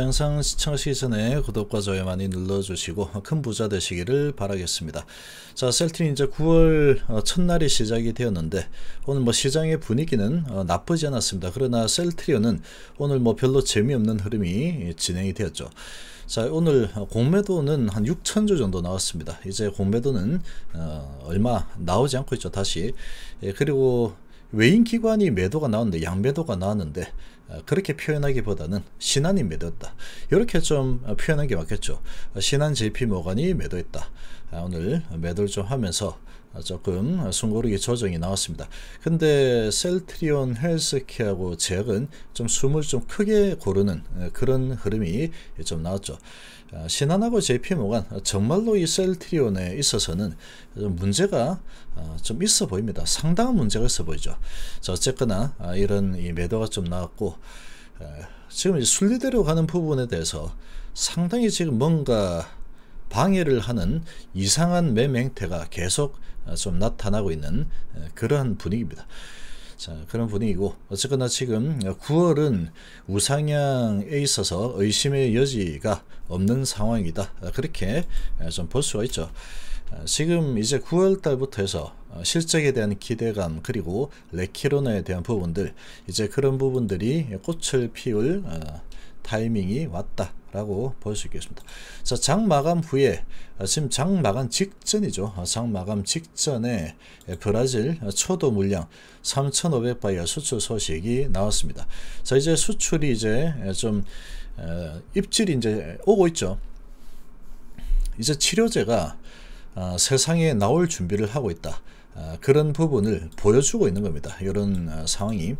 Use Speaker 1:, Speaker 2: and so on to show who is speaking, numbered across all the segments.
Speaker 1: 영상 시청하시기 전에 구독과 좋아요 많이 눌러주시고 큰 부자 되시기를 바라겠습니다. 자 셀트리 이제 9월 어, 첫날이 시작이 되었는데 오늘 뭐 시장의 분위기는 어, 나쁘지 않았습니다. 그러나 셀트리온은 오늘 뭐 별로 재미없는 흐름이 진행이 되었죠. 자 오늘 어, 공매도는 한 6천조 정도 나왔습니다. 이제 공매도는 어, 얼마 나오지 않고 있죠. 다시 예, 그리고 외인 기관이 매도가 나왔는데 양매도가 나왔는데 아, 그렇게 표현하기보다는 신한이 매도했다. 이렇게 좀 아, 표현한 게 맞겠죠. 아, 신한 JP 모간이 매도했다. 오늘 매도를 좀 하면서 조금 숨고르기 조정이 나왔습니다. 근데 셀트리온 헬스케하고 제은좀 숨을 좀 크게 고르는 그런 흐름이 좀 나왔죠. 아, 신한하고 JP모간 정말로 이 셀트리온에 있어서는 문제가 아, 좀 있어 보입니다. 상당한 문제가 있어 보이죠. 자, 어쨌거나 아, 이런 이 매도가 좀 나왔고 지금 순리대로 가는 부분에 대해서 상당히 지금 뭔가 방해를 하는 이상한 매매 행태가 계속 어, 좀 나타나고 있는 어, 그러한 분위기입니다. 자, 그런 분위기고 어쨌거나 지금 9월은 우상향에 있어서 의심의 여지가 없는 상황이다. 어, 그렇게 좀 볼 수가 있죠. 지금 이제 9월 달부터 해서 실적에 대한 기대감 그리고 레키로나에 대한 부분들 이제 그런 부분들이 꽃을 피울 타이밍이 왔다. 라고 볼 수 있겠습니다. 자, 장 마감 후에, 아, 지금 장 마감 직전이죠. 아, 장 마감 직전에 예, 브라질 아, 초도 물량 3,500바이어 수출 소식이 나왔습니다. 자, 이제 수출이 이제 예, 좀 입질이 이제 오고 있죠. 이제 치료제가 세상에 나올 준비를 하고 있다. 아, 그런 부분을 보여주고 있는 겁니다. 이런 아, 상황이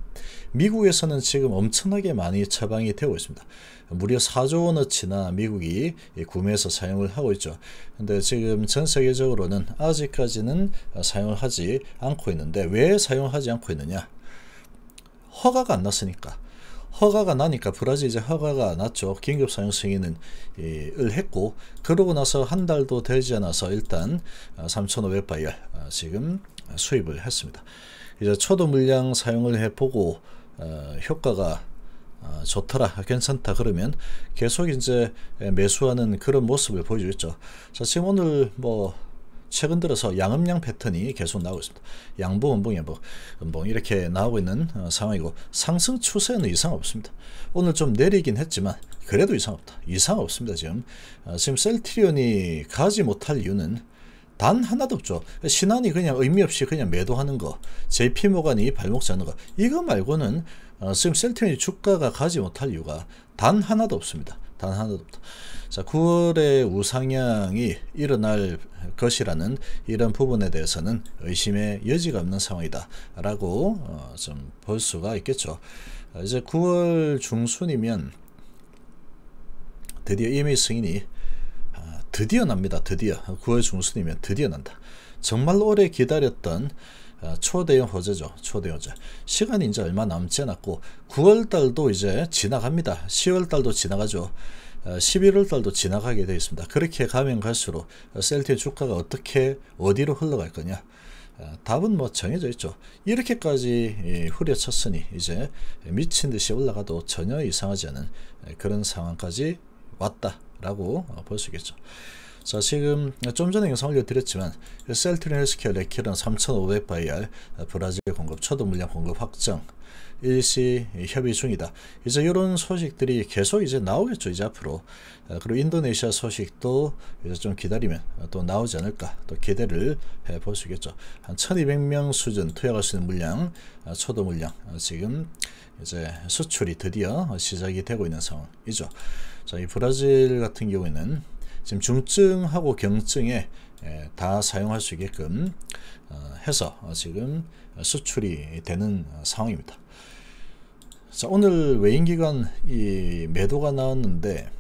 Speaker 1: 미국에서는 지금 엄청나게 많이 처방이 되고 있습니다. 무려 4조 원어치나 미국이 구매해서 사용을 하고 있죠. 근데 지금 전 세계적으로는 아직까지는 사용을 하지 않고 있는데 왜 사용하지 않고 있느냐? 허가가 안 났으니까. 허가가 나니까 브라질이 허가가 났죠. 긴급 사용 승인을 예, 했고 그러고 나서 한 달도 되지 않아서 일단 3,500바이얼 아, 아, 지금 수입을 했습니다. 이제 초도 물량 사용을 해보고 아, 효과가 좋더라 괜찮다 그러면 계속 이제 매수하는 그런 모습을 보여주겠죠. 자 지금 오늘 뭐 최근 들어서 양음양 패턴이 계속 나오고 있습니다. 양봉, 음봉, 양봉, 음봉 이렇게 나오고 있는 어, 상황이고 상승 추세는 이상 없습니다. 오늘 좀 내리긴 했지만 그래도 이상 없다. 이상 없습니다. 지금 어, 지금 셀트리온이 가지 못할 이유는 단 하나도 없죠. 신한이 그냥 의미 없이 그냥 매도하는 거, JP 모간이 발목 잡는 거, 이거 말고는 어, 지금 셀트리온이 주가가 가지 못할 이유가 단 하나도 없습니다. 단 하나도 없다. 자, 9월에 우상향이 일어날 것이라는 이런 부분에 대해서는 의심의 여지가 없는 상황이다. 라고 어, 좀볼 수가 있겠죠. 아, 이제 9월 중순이면 드디어 이미 승인이 아, 드디어 납니다. 드디어 9월 중순이면 드디어 난다. 정말 오래 기다렸던 아, 초대형 호재죠. 초대 호재. 시간이 이제 얼마 남지 않았고 9월 달도 이제 지나갑니다. 10월 달도 지나가죠. 11월 아, 달도 지나가게 되어 있습니다. 그렇게 가면 갈수록 셀트의 주가가 어떻게 어디로 흘러갈 거냐? 아, 답은 뭐 정해져 있죠. 이렇게까지 예, 후려쳤으니 이제 미친 듯이 올라가도 전혀 이상하지 않은 그런 상황까지 왔다라고 볼 수 있겠죠. 자 지금 좀 전에 영상 올려드렸지만 셀트리 헬스케어 레키런 3500바이알 브라질 공급 초도 물량 공급 확정 일시 협의 중이다. 이제 이런 소식들이 계속 이제 나오겠죠. 이제 앞으로. 아, 그리고 인도네시아 소식도 이제 좀 기다리면 또 나오지 않을까. 또 기대를 해볼 수 있겠죠. 한 1200명 수준 투여할 수 있는 물량, 아, 초도 물량. 아, 지금 이제 수출이 드디어 시작이 되고 있는 상황이죠. 자, 이 브라질 같은 경우에는 지금 중증하고 경증에 예, 다 사용할 수 있게끔 어, 해서 지금 수출이 되는 상황입니다. 자 오늘 외인기관 이 매도가 나왔는데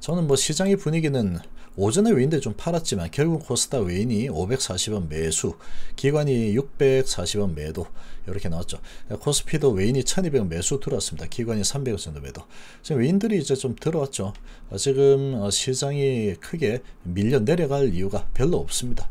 Speaker 1: 저는 뭐 시장의 분위기는 오전에 윈드 좀 팔았지만 결국 코스닥 외인이 540원 매수, 기관이 640원 매도 이렇게 나왔죠. 코스피도 외인이 1200 매수 들어왔습니다. 기관이 300원 정도 매도. 지금 외인들이 이제 좀 들어왔죠. 어, 지금 어, 시장이 크게 밀려 내려갈 이유가 별로 없습니다.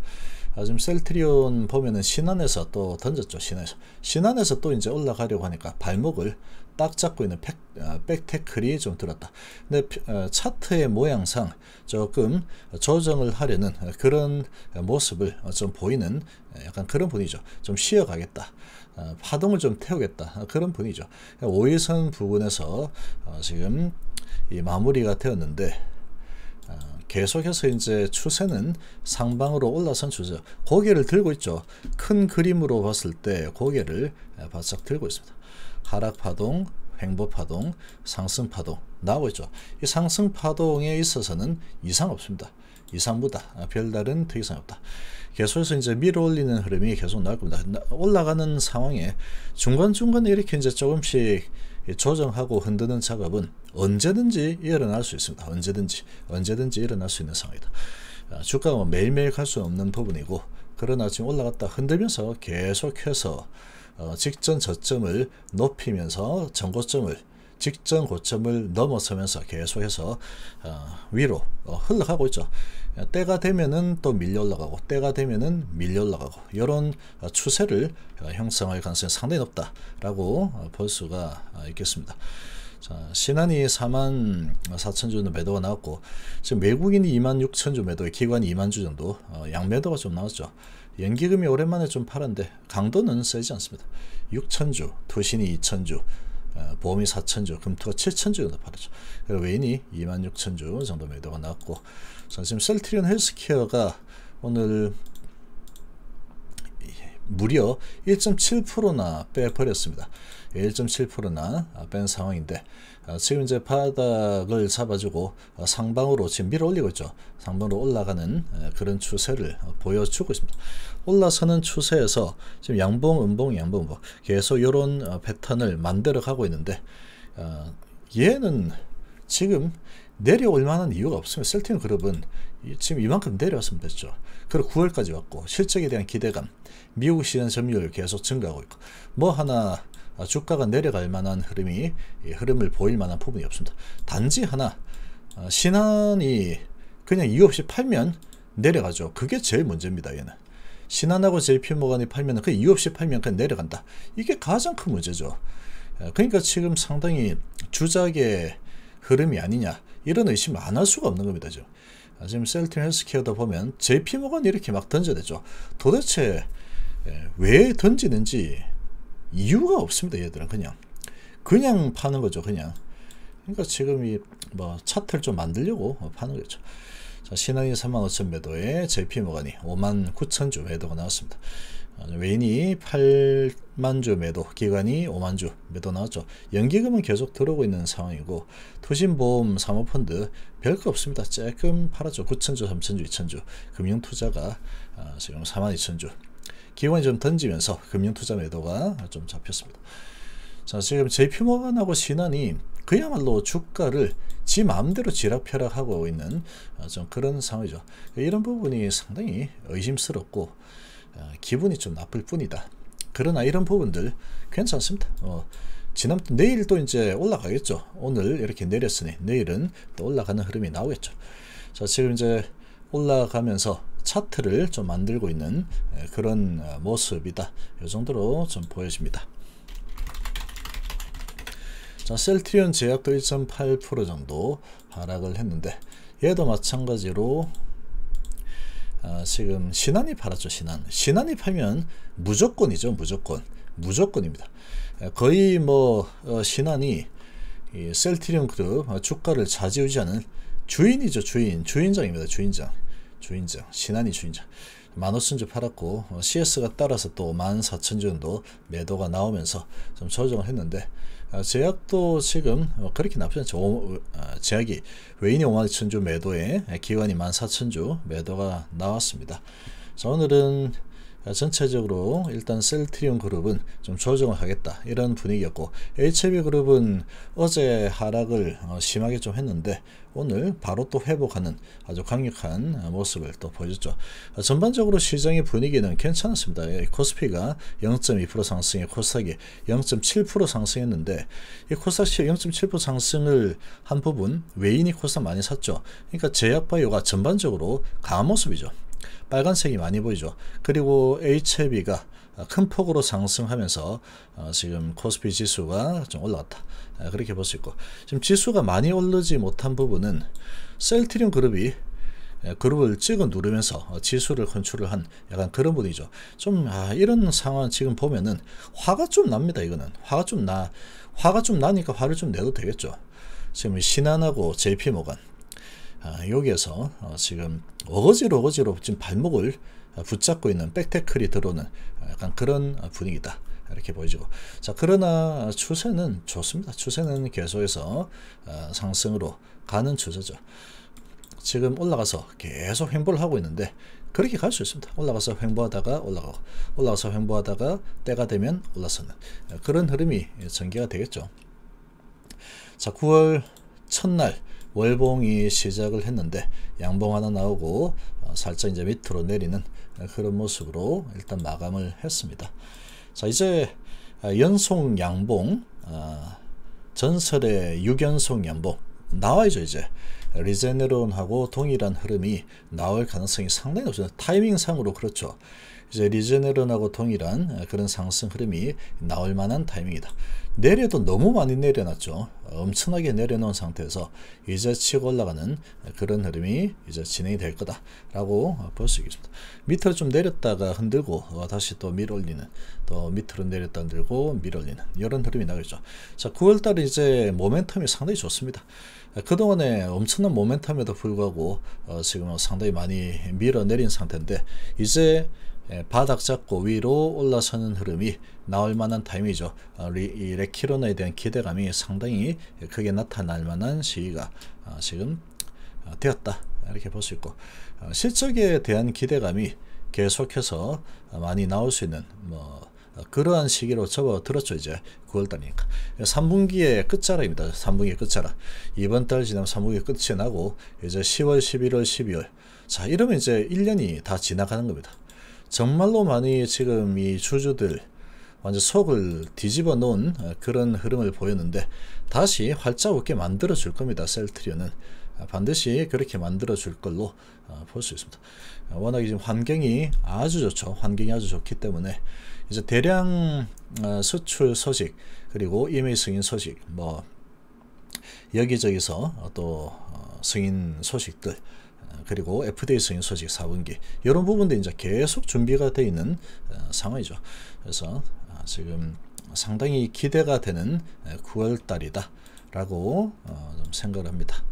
Speaker 1: 아, 지금 셀트리온 보면은 신안에서 또 던졌죠. 신안에서. 신안에서 또 이제 올라가려고 하니까 발목을 딱 잡고 있는 팩, 아, 백테클이 좀 들었다. 근데 어, 차트의 모양상 조금 조정을 하려는 그런 모습을 좀 보이는 약간 그런 분이죠좀 쉬어가겠다. 어, 파동을 좀 태우겠다. 아, 그런 분이죠 5일선 부분에서 어, 지금 이 마무리가 되었는데 아, 계속해서 이제 추세는 상방으로 올라선 추세 고개를 들고 있죠 큰 그림으로 봤을 때 고개를 아, 바짝 들고 있습니다 하락 파동 횡보 파동 상승 파동 나오고 있죠 이 상승 파동에 있어서는 이상 없습니다 이상보다 아, 별다른 특이사 없다. 계속해서 이제 밀어올리는 흐름이 계속 나올 겁니다. 올라가는 상황에 중간중간에 이렇게 이제 조금씩 조정하고 흔드는 작업은 언제든지 일어날 수 있습니다. 언제든지 언제든지 일어날 수 있는 상황이다. 아, 주가는 매일매일 갈 수 없는 부분이고 그러나 지금 올라갔다 흔들면서 계속해서 어, 직전 저점을 높이면서 전고점을 직전 고점을 넘어서면서 계속해서 어, 위로 어, 흘러가고 있죠. 때가 되면은 또 밀려 올라가고 때가 되면은 밀려 올라가고 이런 어, 추세를 어, 형성할 가능성이 상당히 높다라고 어, 볼 수가 있겠습니다. 자, 신한이 4만 4천 주 정도 매도가 나왔고 지금 외국인이 2만 6천 주 매도에 기관이 2만 주 정도 어, 양매도가 좀 나왔죠. 연기금이 오랜만에 좀 파란데 강도는 세지 않습니다. 6천 주, 도신이 2천 주, 어, 보험이 4천주, 금토가 7천주 정도 팔았죠. 그리고 외인이 2만 6천주 정도 매도가 나왔고 선생님 셀트리온 헬스케어가 오늘 무려 1.7%나 빼버렸습니다. 1.7%나 뺀 상황인데 어, 지금 이제 바닥을 잡아주고 어, 상방으로 지금 밀어올리고 있죠. 상방으로 올라가는 어, 그런 추세를 보여주고 있습니다. 올라서는 추세에서 지금 양봉, 음봉, 양봉, 음봉 뭐 계속 이런 패턴을 만들어 가고 있는데 얘는 지금 내려올 만한 이유가 없으면 셀틴 그룹은 지금 이만큼 내려왔으면 됐죠. 그리고 9월까지 왔고 실적에 대한 기대감, 미국 시장 점유율 계속 증가하고 있고 뭐 하나 아, 주가가 내려갈 만한 흐름이 흐름을 보일 만한 부분이 없습니다. 단지 하나 아, 신한이 그냥 이유 없이 팔면 내려가죠. 그게 제일 문제입니다. 얘는. 신한하고 JP모간이 팔면 그 이유 없이 팔면 그냥 내려간다. 이게 가장 큰 문제죠. 아, 그러니까 지금 상당히 주작의 흐름이 아니냐 이런 의심 안 할 수가 없는 겁니다. 지금. 지금 셀트 헬스케어다 보면 JP모간이 이렇게 막 던져대죠. 도대체 왜 던지는지 이유가 없습니다. 얘들은 그냥 그냥 파는 거죠. 그냥 그러니까 지금 이뭐 차트를 좀 만들려고 파는 거죠. 자, 신한이 35,000 매도에 JP 모간이 59,000주 매도가 나왔습니다. 아, 외인이 8만주 매도, 기관이 5만주 매도 나왔죠. 연기금은 계속 들어오고 있는 상황이고 투신보험 사모펀드 별거 없습니다. 조금 팔았죠. 9천주, 3천주, 2천주 금융투자가 아, 지금 4만 2천주 기관이 좀 던지면서 금융투자 매도가 좀 잡혔습니다. 자 지금 JP모건하고 신한이 그야말로 주가를 지 마음대로 지락펴락하고 있는 어, 좀 그런 상황이죠. 이런 부분이 상당히 의심스럽고 어, 기분이 좀 나쁠 뿐이다. 그러나 이런 부분들 괜찮습니다. 어, 지난 내일 또 이제 올라가겠죠. 오늘 이렇게 내렸으니 내일은 또 올라가는 흐름이 나오겠죠. 자 지금 이제 올라가면서 차트를 좀 만들고 있는 그런 어, 모습이다. 이 정도로 좀 보여집니다. 자, 셀트리온 제약도 1.8% 정도 하락을 했는데 얘도 마찬가지로 아, 지금 신한이 팔았죠 신한 신한이 팔면 무조건이죠 무조건 무조건입니다 거의 뭐 어, 신한이 셀트리온 그룹 어, 주가를 좌지우지하는 주인이죠 주인 주인장입니다 주인장 주인장 신한이 주인장 만 오천 주 팔았고 CS가 어, 따라서 또 만 사천 주 정도 매도가 나오면서 좀 조정을 했는데 어, 제약도 지금 어, 그렇게 나쁘지 않죠. 오, 제약이 외인이 오만 이천 주 매도에 기관이 만 사천 주 매도가 나왔습니다. 자 오늘은 전체적으로 일단 셀트리온 그룹은 좀 조정을 하겠다 이런 분위기였고 HB 그룹은 어제 하락을 어, 심하게 좀 했는데 오늘 바로 또 회복하는 아주 강력한 모습을 또 보여줬죠. 어, 전반적으로 시장의 분위기는 괜찮았습니다. 예, 코스피가 0.2% 상승에 코스닥이 0.7% 상승했는데 이 코스닥이 0.7% 상승을 한 부분 외인이 코스닥 많이 샀죠. 그러니까 제약바이오가 전반적으로 강한 모습이죠. 빨간색이 많이 보이죠. 그리고 HB가 큰 폭으로 상승하면서 어, 지금 코스피 지수가 좀 올라갔다. 아, 그렇게 볼 수 있고 지금 지수가 많이 오르지 못한 부분은 셀트리온 그룹이 그룹을 찍어 누르면서 어, 지수를 컨트롤 한 약간 그런 분이죠. 좀 아, 이런 상황 지금 보면은 화가 좀 납니다. 이거는 화가 좀 나, 화가 좀 나니까 화를 좀 내도 되겠죠. 지금 신한하고 JP 모간 아, 여기에서 어, 지금 어거지로 어거지로 지금 발목을 붙잡고 있는 백테클이 들어오는 어, 약간 그런 분위기다. 이렇게 보여지고 자 그러나 추세는 좋습니다. 추세는 계속해서 어, 상승으로 가는 추세죠. 지금 올라가서 계속 횡보를 하고 있는데 그렇게 갈 수 있습니다. 올라가서 횡보하다가 올라가고 올라가서 횡보하다가 때가 되면 올라서는 그런 흐름이 전개가 되겠죠. 자 9월 첫날 월봉이 시작을 했는데 양봉 하나 나오고 어, 살짝 이제 밑으로 내리는 그런 모습으로 일단 마감을 했습니다. 자 이제 아, 연속 양봉 아, 전설의 6연속 양봉 나와야죠 이제 리제네론하고 동일한 흐름이 나올 가능성이 상당히 높습니다. 타이밍상으로 그렇죠. 이제 리제네론하고 동일한 그런 상승 흐름이 나올 만한 타이밍이다. 내려도 너무 많이 내려놨죠. 엄청나게 내려놓은 상태에서 이제 치고 올라가는 그런 흐름이 이제 진행이 될 거다라고 볼 수 있겠습니다. 밑으로 좀 내렸다가 흔들고 어, 다시 또 밀올리는 어또 밑으로 내렸다 흔들고 밀올리는 어 이런 흐름이 나겠죠. 자 9월달에 이제 모멘텀이 상당히 좋습니다. 그동안에 엄청난 모멘텀에도 불구하고 어, 지금 상당히 많이 밀어내린 상태인데 이제 예, 바닥 잡고 위로 올라서는 흐름이 나올 만한 타임이죠. 어, 이 레키론에 대한 기대감이 상당히 크게 나타날 만한 시기가 어, 지금 어, 되었다. 이렇게 볼 수 있고 실적에 대한 기대감이 계속해서 많이 나올 수 있는 뭐 그러한 시기로 접어들었죠 이제 9월달이니까 3분기의 끝자락입니다 3분기의 끝자락 이번 달 지나면 3분기 끝이 나고 이제 10월 11월 12월 자 이러면 이제 1년이 다 지나가는 겁니다 정말로 많이 지금 이 주주들 완전 속을 뒤집어 놓은 어, 그런 흐름을 보였는데 다시 활짝 웃게 만들어 줄 겁니다. 셀트리온은 아, 반드시 그렇게 만들어 줄 걸로 어, 볼수 있습니다. 어, 워낙 지금 환경이 아주 좋죠. 환경이 아주 좋기 때문에 이제 대량 수출 소식 그리고 임의 승인 소식 뭐 여기저기서 또 승인 소식들 그리고 FDA 승인 소식 4분기 이런 부분도 이제 계속 준비가 되어 있는 어, 상황이죠. 그래서 아, 지금 상당히 기대가 되는 9월 달이다라고 어, 좀 생각을 합니다.